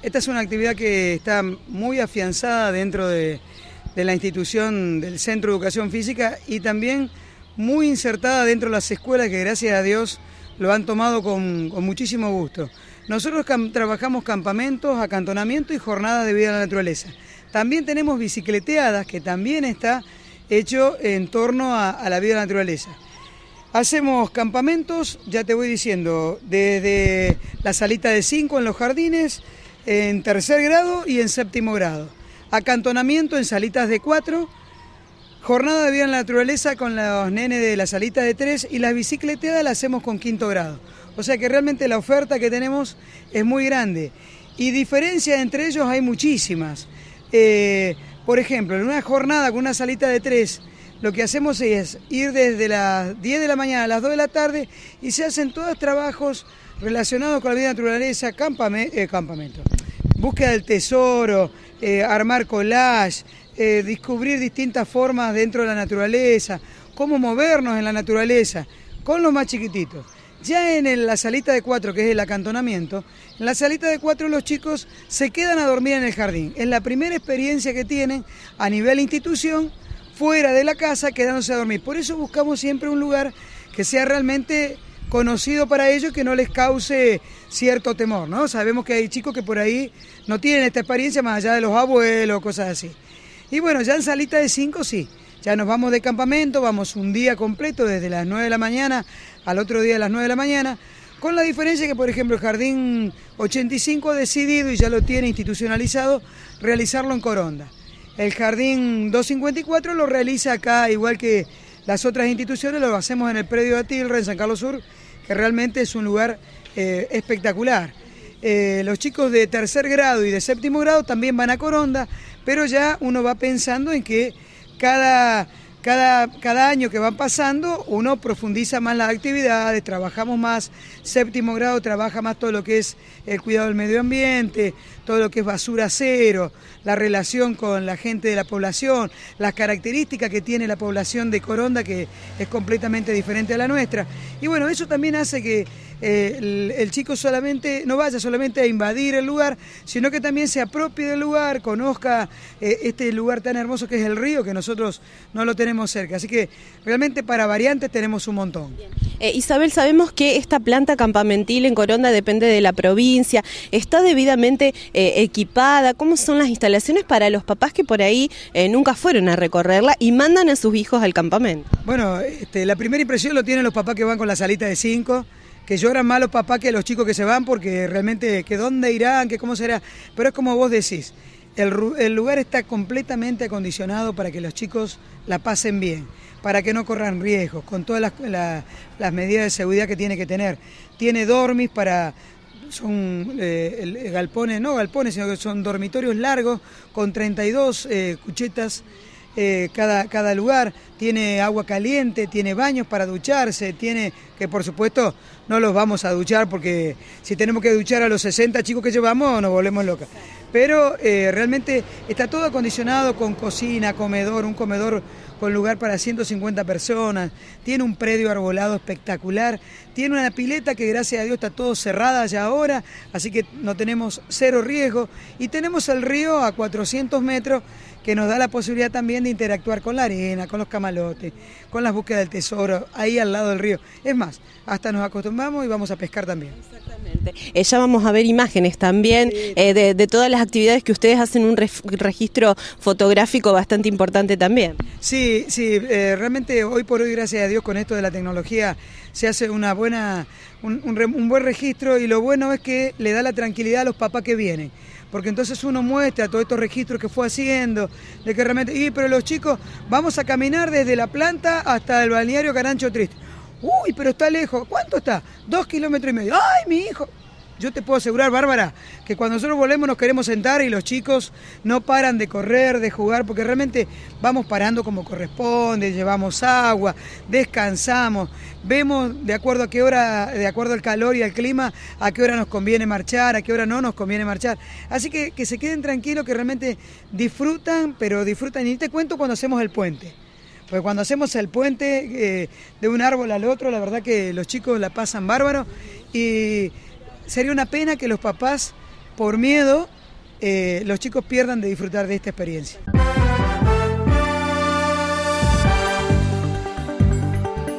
Esta es una actividad que está muy afianzada dentro de, la institución del Centro de Educación Física y también muy insertada dentro de las escuelas que gracias a Dios lo han tomado con, muchísimo gusto. Nosotros trabajamos campamentos, acantonamiento y jornadas de vida en la naturaleza. También tenemos bicicleteadas que también está hecho en torno a, la vida en la naturaleza. Hacemos campamentos, ya te voy diciendo, desde la salita de 5 en los jardines, en tercer grado y en séptimo grado. Acantonamiento en salitas de 4, jornada de vida en la naturaleza con los nenes de la salita de 3 y las bicicleteadas las hacemos con quinto grado. O sea que realmente la oferta que tenemos es muy grande. Y diferencias entre ellos hay muchísimas. Eh, por ejemplo, en una jornada con una salita de 3, lo que hacemos es ir desde las 10 de la mañana a las 2 de la tarde y se hacen todos trabajos relacionados con la vida naturaleza, la naturaleza, eh, campamento, búsqueda del tesoro, eh, armar collage, eh, descubrir distintas formas dentro de la naturaleza, cómo movernos en la naturaleza, con los más chiquititos. Ya en la salita de cuatro, que es el acantonamiento, en la salita de cuatro los chicos se quedan a dormir en el jardín. Es la primera experiencia que tienen a nivel institución fuera de la casa quedándose a dormir. Por eso buscamos siempre un lugar que sea realmente conocido para ellos que no les cause cierto temor, ¿no? Sabemos que hay chicos que por ahí no tienen esta experiencia más allá de los abuelos, cosas así. Y bueno, ya en salita de 5 sí, ya nos vamos de campamento, vamos un día completo desde las 9 de la mañana al otro día de las 9 de la mañana, con la diferencia que por ejemplo el Jardín 85 ha decidido y ya lo tiene institucionalizado realizarlo en Coronda. El Jardín 254 lo realiza acá, igual que las otras instituciones, lo hacemos en el predio de Atilra, en San Carlos Sur, que realmente es un lugar eh, espectacular. Eh, los chicos de tercer grado y de séptimo grado también van a Coronda, pero ya uno va pensando en que cada cada, año que van pasando uno profundiza más las actividades, trabajamos más, séptimo grado trabaja más todo lo que es el cuidado del medio ambiente, todo lo que es basura cero, la relación con la gente de la población, las características que tiene la población de Coronda que es completamente diferente a la nuestra. Y bueno, eso también hace que eh, el, chico solamente no vaya solamente a invadir el lugar, sino que también se apropie del lugar, conozca eh, este lugar tan hermoso que es el río, que nosotros no lo tenemos cerca. Así que realmente para variantes tenemos un montón. Eh, Isabel, sabemos que esta planta campamentil en Coronda depende de la provincia. ¿Está debidamente eh, equipada? ¿Cómo son las instalaciones para los papás que por ahí eh, nunca fueron a recorrerla y mandan a sus hijos al campamento? Bueno, este, la primera impresión lo tienen los papás que van con la salita de cinco que lloran más los papás que los chicos que se van porque realmente que dónde irán, que cómo será, pero es como vos decís, el, lugar está completamente acondicionado para que los chicos la pasen bien, para que no corran riesgos, con todas las, medidas de seguridad que tiene que tener. Tiene dormis para, son eh, eh, galpones, no galpones, sino que son dormitorios largos con 32 eh, cuchetas. cada, cada lugar tiene agua caliente, tiene baños para ducharse, tiene que por supuesto no los vamos a duchar porque si tenemos que duchar a los 60 chicos que llevamos nos volvemos locas pero eh, realmente está todo acondicionado con cocina, comedor, un comedor con lugar para 150 personas, tiene un predio arbolado espectacular, tiene una pileta que gracias a Dios está todo cerrada ya ahora, así que no tenemos cero riesgo y tenemos el río a 400 metros que nos da la posibilidad también de interactuar con la arena, con los camalotes, con las búsquedas del tesoro, ahí al lado del río. Es más, hasta nos acostumbramos y vamos a pescar también. Exactamente. Eh, ya vamos a ver imágenes también eh, de, todas las actividades que ustedes hacen un registro fotográfico bastante importante también. Sí, sí, eh, realmente hoy por hoy, gracias a Dios, con esto de la tecnología se hace una buena, un, un, buen registro y lo bueno es que le da la tranquilidad a los papás que vienen porque entonces uno muestra todos estos registros que fue haciendo, de que realmente, y pero los chicos, vamos a caminar desde la planta hasta el balneario Carancho Triste. Uy, pero está lejos. ¿Cuánto está? Dos kilómetros y medio. ¡Ay, mi hijo! Yo te puedo asegurar, Bárbara, que cuando nosotros volvemos nos queremos sentar y los chicos no paran de correr, de jugar, porque realmente vamos parando como corresponde, llevamos agua, descansamos, vemos de acuerdo a qué hora, de acuerdo al calor y al clima, a qué hora nos conviene marchar, a qué hora no nos conviene marchar. Así que que se queden tranquilos, que realmente disfrutan, pero disfrutan. Y te cuento cuando hacemos el puente. Porque cuando hacemos el puente eh, de un árbol al otro, la verdad que los chicos la pasan bárbaro y sería una pena que los papás, por miedo, eh, los chicos pierdan de disfrutar de esta experiencia.